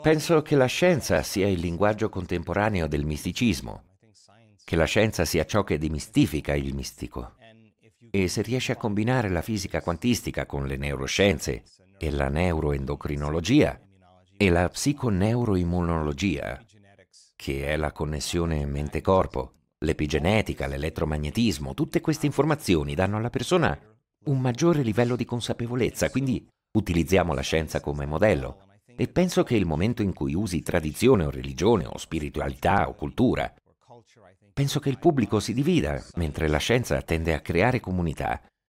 Penso che la scienza sia il linguaggio contemporaneo del misticismo, che la scienza sia ciò che dimistifica il mistico. E se riesce a combinare la fisica quantistica con le neuroscienze e la neuroendocrinologia e la psiconeuroimmunologia, che è la connessione mente-corpo, l'epigenetica, l'elettromagnetismo, tutte queste informazioni danno alla persona un maggiore livello di consapevolezza, quindi utilizziamo la scienza come modello, e penso che il momento in cui usi tradizione o religione o spiritualità o cultura, penso che il pubblico si divida, mentre la scienza tende a creare comunità.